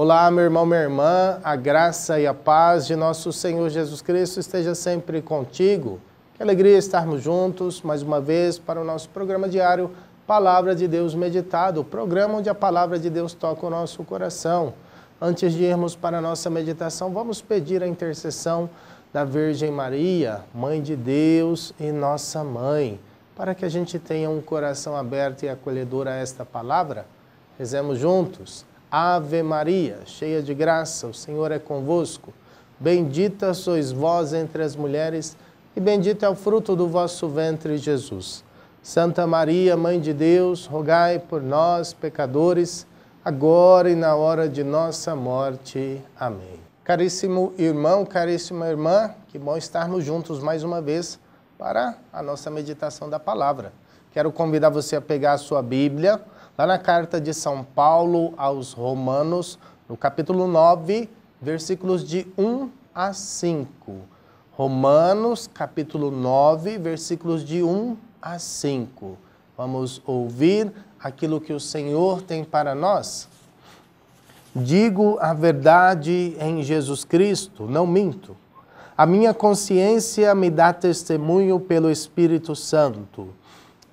Olá, meu irmão, minha irmã, a graça e a paz de nosso Senhor Jesus Cristo esteja sempre contigo. Que alegria estarmos juntos mais uma vez para o nosso programa diário Palavra de Deus Meditado, o programa onde a palavra de Deus toca o nosso coração. Antes de irmos para a nossa meditação, vamos pedir a intercessão da Virgem Maria, Mãe de Deus e nossa mãe, para que a gente tenha um coração aberto e acolhedor a esta palavra. Rezemos juntos. Ave Maria, cheia de graça, o Senhor é convosco. Bendita sois vós entre as mulheres, e bendito é o fruto do vosso ventre, Jesus. Santa Maria, Mãe de Deus, rogai por nós, pecadores, agora e na hora de nossa morte. Amém. Caríssimo irmão, caríssima irmã, que bom estarmos juntos mais uma vez para a nossa meditação da palavra. Quero convidar você a pegar a sua Bíblia lá na carta de São Paulo aos Romanos, no capítulo 9, versículos de 1 a 5. Romanos, capítulo 9, versículos de 1 a 5. Vamos ouvir aquilo que o Senhor tem para nós? Digo a verdade em Jesus Cristo, não minto. A minha consciência me dá testemunho pelo Espírito Santo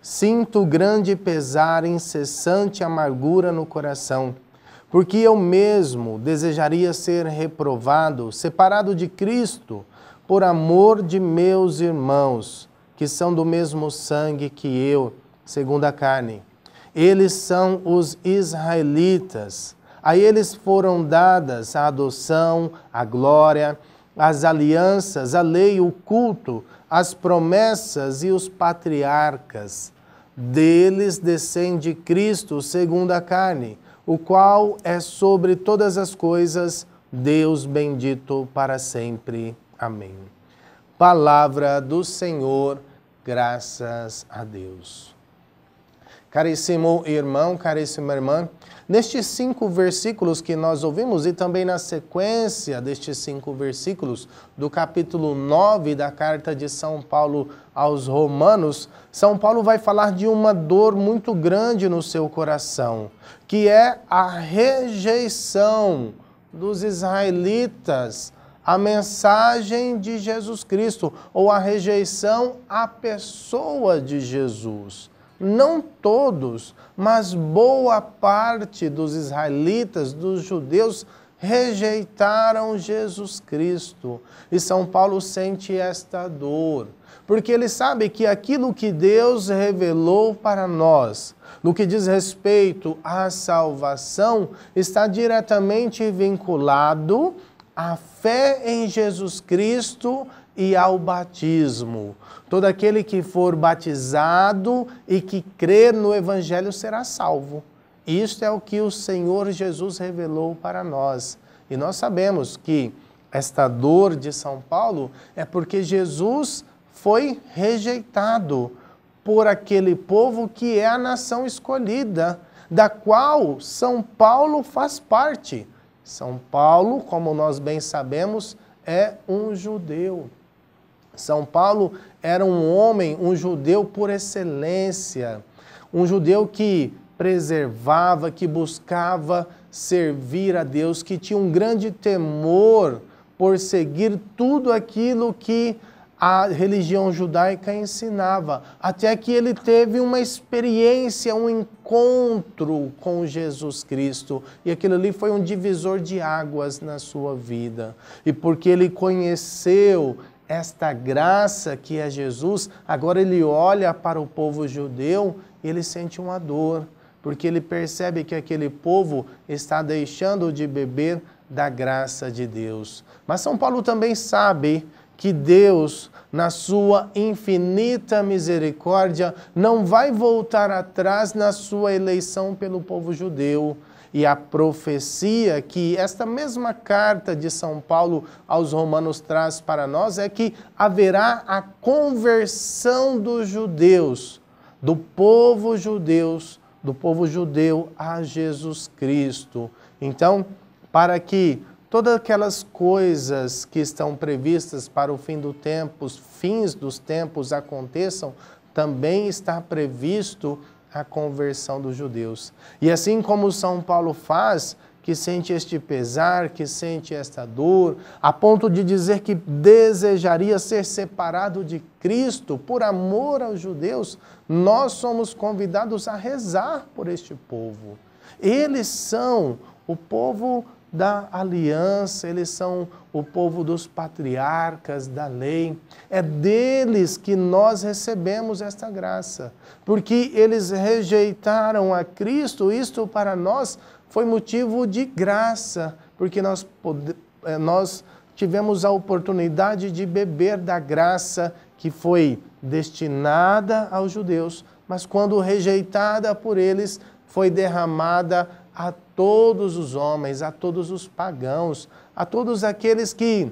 Sinto grande pesar, incessante amargura no coração, porque eu mesmo desejaria ser reprovado, separado de Cristo, por amor de meus irmãos, que são do mesmo sangue que eu, segundo a carne. Eles são os israelitas. A eles foram dadas a adoção, a glória, as alianças, a lei, o culto, as promessas e os patriarcas. Deles descende Cristo segundo a carne, o qual é sobre todas as coisas Deus bendito para sempre. Amém. Palavra do Senhor, graças a Deus. Caríssimo irmão, caríssima irmã, nestes cinco versículos que nós ouvimos e também na sequência destes cinco versículos do capítulo 9 da carta de São Paulo aos Romanos, São Paulo vai falar de uma dor muito grande no seu coração, que é a rejeição dos israelitas à mensagem de Jesus Cristo ou a rejeição à pessoa de Jesus não todos, mas boa parte dos israelitas, dos judeus, rejeitaram Jesus Cristo. E São Paulo sente esta dor, porque ele sabe que aquilo que Deus revelou para nós, no que diz respeito à salvação, está diretamente vinculado à fé em Jesus Cristo e ao batismo. Todo aquele que for batizado e que crer no Evangelho será salvo. Isto é o que o Senhor Jesus revelou para nós. E nós sabemos que esta dor de São Paulo é porque Jesus foi rejeitado por aquele povo que é a nação escolhida, da qual São Paulo faz parte. São Paulo, como nós bem sabemos, é um judeu. São Paulo era um homem, um judeu por excelência, um judeu que preservava, que buscava servir a Deus, que tinha um grande temor por seguir tudo aquilo que a religião judaica ensinava, até que ele teve uma experiência, um encontro com Jesus Cristo, e aquilo ali foi um divisor de águas na sua vida. E porque ele conheceu esta graça que é Jesus, agora ele olha para o povo judeu e ele sente uma dor, porque ele percebe que aquele povo está deixando de beber da graça de Deus. Mas São Paulo também sabe que Deus, na sua infinita misericórdia, não vai voltar atrás na sua eleição pelo povo judeu e a profecia que esta mesma carta de São Paulo aos Romanos traz para nós é que haverá a conversão dos judeus, do povo judeus, do povo judeu a Jesus Cristo. Então, para que todas aquelas coisas que estão previstas para o fim do tempo, os fins dos tempos aconteçam, também está previsto a conversão dos judeus. E assim como São Paulo faz, que sente este pesar, que sente esta dor, a ponto de dizer que desejaria ser separado de Cristo por amor aos judeus, nós somos convidados a rezar por este povo. Eles são o povo da aliança, eles são o povo dos patriarcas da lei. É deles que nós recebemos esta graça, porque eles rejeitaram a Cristo. Isto para nós foi motivo de graça, porque nós, é, nós tivemos a oportunidade de beber da graça que foi destinada aos judeus, mas quando rejeitada por eles, foi derramada a todos os homens, a todos os pagãos, a todos aqueles que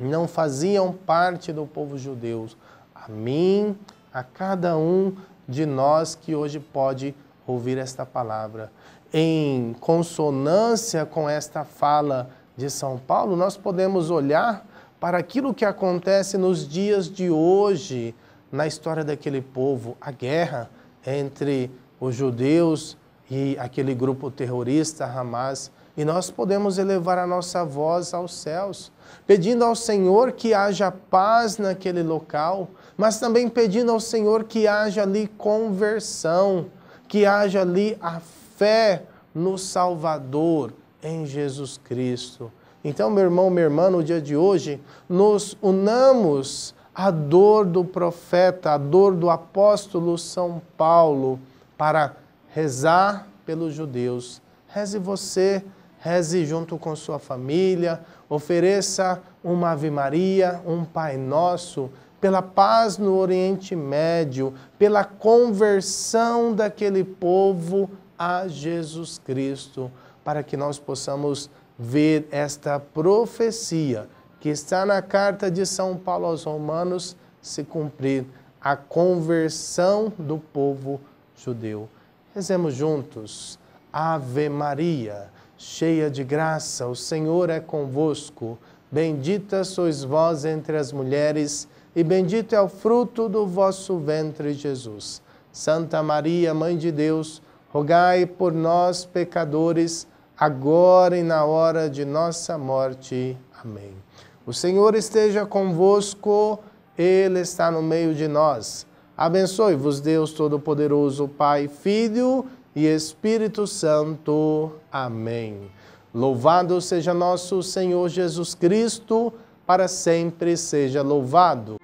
não faziam parte do povo judeu, a mim, a cada um de nós que hoje pode ouvir esta palavra. Em consonância com esta fala de São Paulo, nós podemos olhar para aquilo que acontece nos dias de hoje na história daquele povo, a guerra entre os judeus e aquele grupo terrorista Hamas. E nós podemos elevar a nossa voz aos céus, pedindo ao Senhor que haja paz naquele local, mas também pedindo ao Senhor que haja ali conversão, que haja ali a fé no Salvador, em Jesus Cristo. Então, meu irmão, minha irmã, no dia de hoje, nos unamos à dor do profeta, à dor do apóstolo São Paulo, para rezar pelos judeus. Reze você, reze junto com sua família, ofereça uma Ave Maria, um Pai Nosso, pela paz no Oriente Médio, pela conversão daquele povo a Jesus Cristo, para que nós possamos ver esta profecia que está na carta de São Paulo aos Romanos se cumprir a conversão do povo judeu. Rezemos juntos. Ave Maria, cheia de graça, o Senhor é convosco. Bendita sois vós entre as mulheres, e bendito é o fruto do vosso ventre, Jesus. Santa Maria, Mãe de Deus, rogai por nós, pecadores, agora e na hora de nossa morte. Amém. O Senhor esteja convosco, Ele está no meio de nós. Abençoe-vos, Deus Todo-Poderoso, Pai, Filho e Espírito Santo. Amém. Louvado seja nosso Senhor Jesus Cristo, para sempre seja louvado.